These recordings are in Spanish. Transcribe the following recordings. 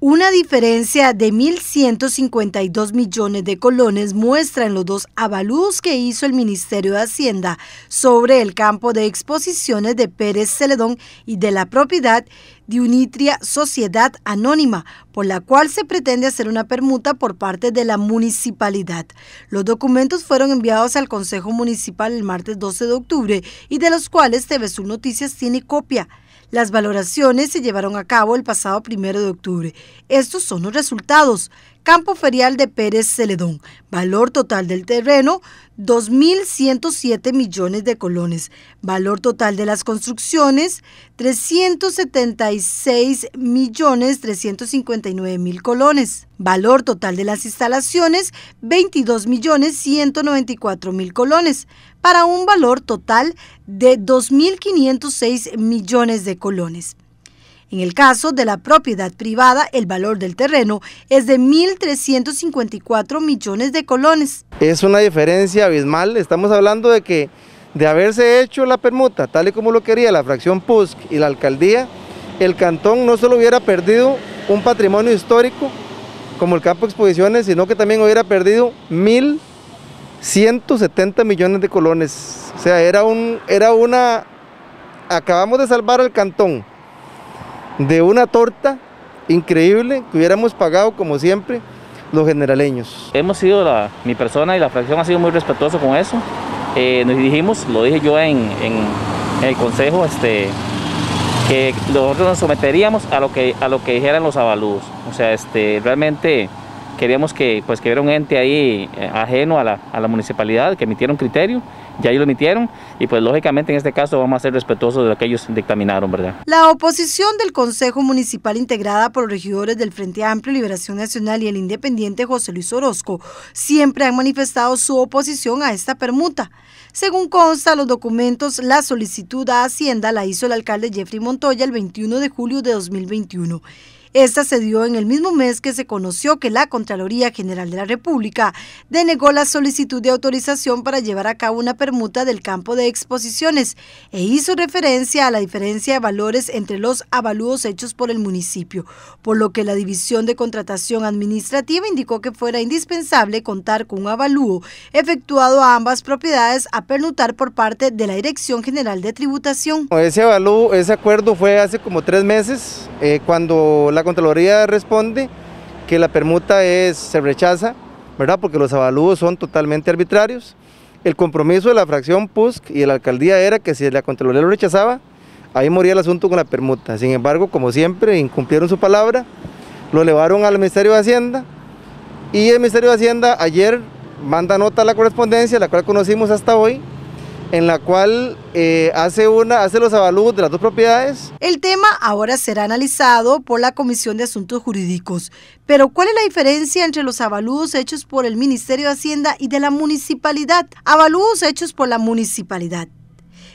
Una diferencia de 1.152 millones de colones muestra en los dos avalúos que hizo el Ministerio de Hacienda sobre el campo de exposiciones de Pérez Celedón y de la propiedad de Unitria Sociedad Anónima, por la cual se pretende hacer una permuta por parte de la municipalidad. Los documentos fueron enviados al Consejo Municipal el martes 12 de octubre y de los cuales TV Noticias tiene copia. Las valoraciones se llevaron a cabo el pasado primero de octubre. Estos son los resultados. Campo Ferial de Pérez Celedón. Valor total del terreno, 2.107 millones de colones. Valor total de las construcciones, 376 millones 359 mil colones. Valor total de las instalaciones, 22 millones 194 mil colones para un valor total de 2.506 millones de colones. En el caso de la propiedad privada, el valor del terreno es de 1.354 millones de colones. Es una diferencia abismal, estamos hablando de que de haberse hecho la permuta tal y como lo quería la fracción PUSC y la alcaldía, el cantón no solo hubiera perdido un patrimonio histórico como el campo de exposiciones, sino que también hubiera perdido mil 170 millones de colones. O sea, era, un, era una... Acabamos de salvar al cantón de una torta increíble que hubiéramos pagado, como siempre, los generaleños. Hemos sido, la, mi persona y la fracción ha sido muy respetuosa con eso. Eh, nos dijimos, lo dije yo en, el consejo, este, que nosotros nos someteríamos a lo que, a lo que dijeran los avaludos. O sea, este, realmente queríamos que, pues, que hubiera un ente ahí eh, ajeno a la, municipalidad, que emitiera criterio, ya ellos lo emitieron, y pues lógicamente en este caso vamos a ser respetuosos de lo que ellos dictaminaron, ¿verdad? La oposición del Consejo Municipal integrada por los regidores del Frente Amplio, Liberación Nacional y el Independiente José Luis Orozco siempre han manifestado su oposición a esta permuta. Según consta los documentos, la solicitud a Hacienda la hizo el alcalde Jeffrey Montoya el 21 de julio de 2021. Esta se dio en el mismo mes que se conoció que la Contraloría General de la República denegó la solicitud de autorización para llevar a cabo una permuta del campo de exposiciones e hizo referencia a la diferencia de valores entre los avalúos hechos por el municipio, por lo que la División de Contratación Administrativa indicó que fuera indispensable contar con un avalúo efectuado a ambas propiedades a permutar por parte de la Dirección General de Tributación. Ese avalúo, ese acuerdo fue hace como tres meses, eh, cuando la la Contraloría responde que la permuta es, se rechaza, ¿verdad? Porque los avalúos son totalmente arbitrarios. El compromiso de la fracción PUSC y de la alcaldía era que si la Contraloría lo rechazaba, ahí moría el asunto con la permuta. Sin embargo, como siempre, incumplieron su palabra, lo elevaron al Ministerio de Hacienda y el Ministerio de Hacienda ayer manda nota a la correspondencia, la cual conocimos hasta hoy, en la cual eh, hace, una, hace los avalúos de las dos propiedades. El tema ahora será analizado por la Comisión de Asuntos Jurídicos. Pero ¿cuál es la diferencia entre los avalúos hechos por el Ministerio de Hacienda y de la municipalidad? Avalúos hechos por la municipalidad.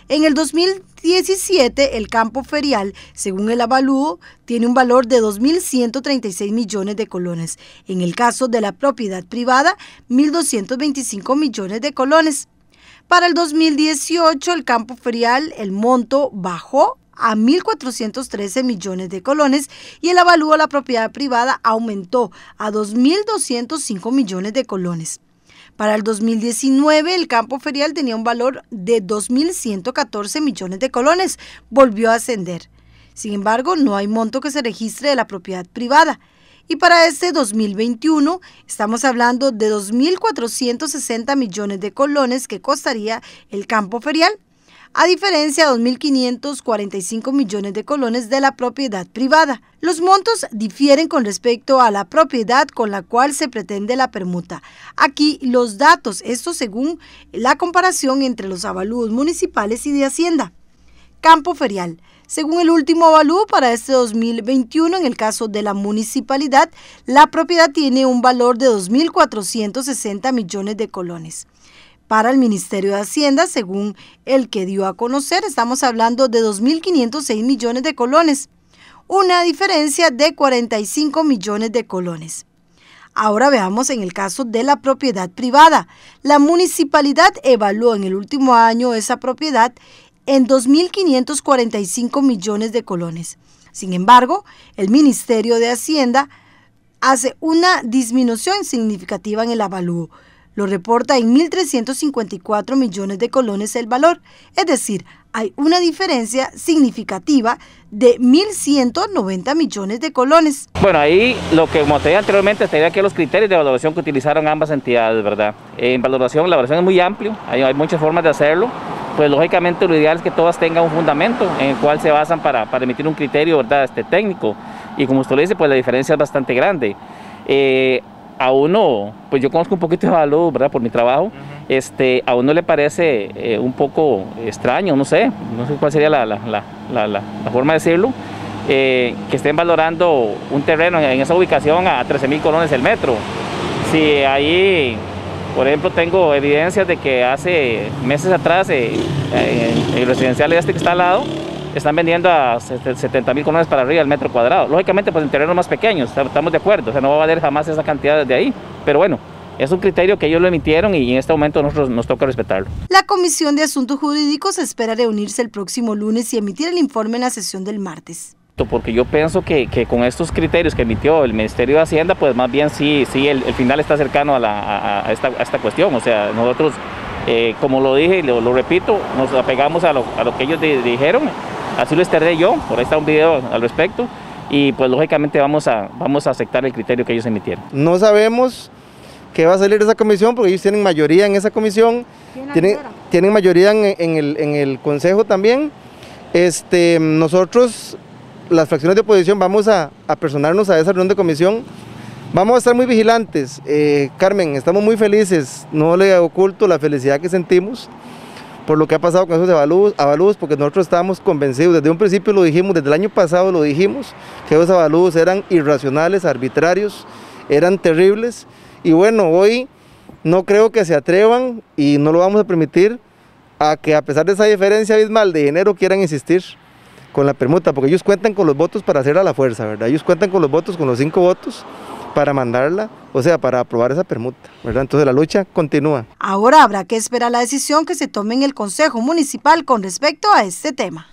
En el 2017, el campo ferial, según el avalúo, tiene un valor de 2.136 millones de colones. En el caso de la propiedad privada, 1.225 millones de colones. Para el 2018, el campo ferial, el monto bajó a 1.413 millones de colones y el avalúo a la propiedad privada aumentó a 2.205 millones de colones. Para el 2019, el campo ferial tenía un valor de 2.114 millones de colones, volvió a ascender. Sin embargo, no hay monto que se registre de la propiedad privada y para este 2021 estamos hablando de 2.460 millones de colones que costaría el campo ferial, a diferencia de 2.545 millones de colones de la propiedad privada. Los montos difieren con respecto a la propiedad con la cual se pretende la permuta. Aquí los datos, esto según la comparación entre los avalúos municipales y de Hacienda. Campo ferial, según el último avalúo para este 2021, en el caso de la municipalidad, la propiedad tiene un valor de 2.460 millones de colones. Para el Ministerio de Hacienda, según el que dio a conocer, estamos hablando de 2.506 millones de colones, una diferencia de 45 millones de colones. Ahora veamos en el caso de la propiedad privada. La municipalidad evaluó en el último año esa propiedad en 2.545 millones de colones. Sin embargo, el Ministerio de Hacienda hace una disminución significativa en el avalúo. Lo reporta en 1.354 millones de colones el valor, es decir, hay una diferencia significativa de 1.190 millones de colones. Bueno, ahí lo que mostré anteriormente estaría que los criterios de valoración que utilizaron ambas entidades, ¿verdad? En valoración, la valoración es muy amplio, hay muchas formas de hacerlo pues lógicamente lo ideal es que todas tengan un fundamento en el cual se basan para, para emitir un criterio ¿verdad? Este, técnico. Y como usted lo dice, pues la diferencia es bastante grande. Eh, a uno, pues yo conozco un poquito de valor, ¿verdad? Por mi trabajo, este, a uno le parece eh, un poco extraño, no sé, no sé cuál sería la, forma de decirlo, eh, que estén valorando un terreno en, esa ubicación a 13 mil colones el metro. Si ahí por ejemplo, tengo evidencias de que hace meses atrás en eh, eh, el residencial este que está al lado están vendiendo a 70 mil colones para arriba el metro cuadrado. Lógicamente, pues en terrenos más pequeños, estamos de acuerdo, o sea, no va a valer jamás esa cantidad de ahí. Pero bueno, es un criterio que ellos lo emitieron y en este momento nosotros nos toca respetarlo. La Comisión de Asuntos Jurídicos espera reunirse el próximo lunes y emitir el informe en la sesión del martes. Porque yo pienso que, con estos criterios que emitió el Ministerio de Hacienda, pues más bien sí, sí el, final está cercano a, la, esta, cuestión. O sea, nosotros, eh, como lo dije y lo, repito, nos apegamos a lo, que ellos dijeron. Así lo estaré yo, por ahí está un video al respecto. Y pues lógicamente vamos a, vamos a aceptar el criterio que ellos emitieron. No sabemos qué va a salir de esa comisión, porque ellos tienen mayoría en esa comisión, tienen, tienen mayoría en, el, Consejo también. Este, nosotros las fracciones de oposición vamos a, personarnos a esa reunión de comisión. Vamos a estar muy vigilantes. Eh, Carmen, estamos muy felices, no le oculto la felicidad que sentimos por lo que ha pasado con esos avalúos, porque nosotros estábamos convencidos, desde un principio lo dijimos, desde el año pasado lo dijimos, que esos avalúos eran irracionales, arbitrarios, eran terribles, y bueno, hoy no creo que se atrevan y no lo vamos a permitir a que a pesar de esa diferencia abismal de dinero quieran insistir con la permuta, porque ellos cuentan con los votos para hacer a la fuerza, ¿verdad? Ellos cuentan con los votos, con los cinco votos para mandarla, o sea, para aprobar esa permuta, ¿verdad? Entonces la lucha continúa. Ahora habrá que esperar la decisión que se tome en el Consejo Municipal con respecto a este tema.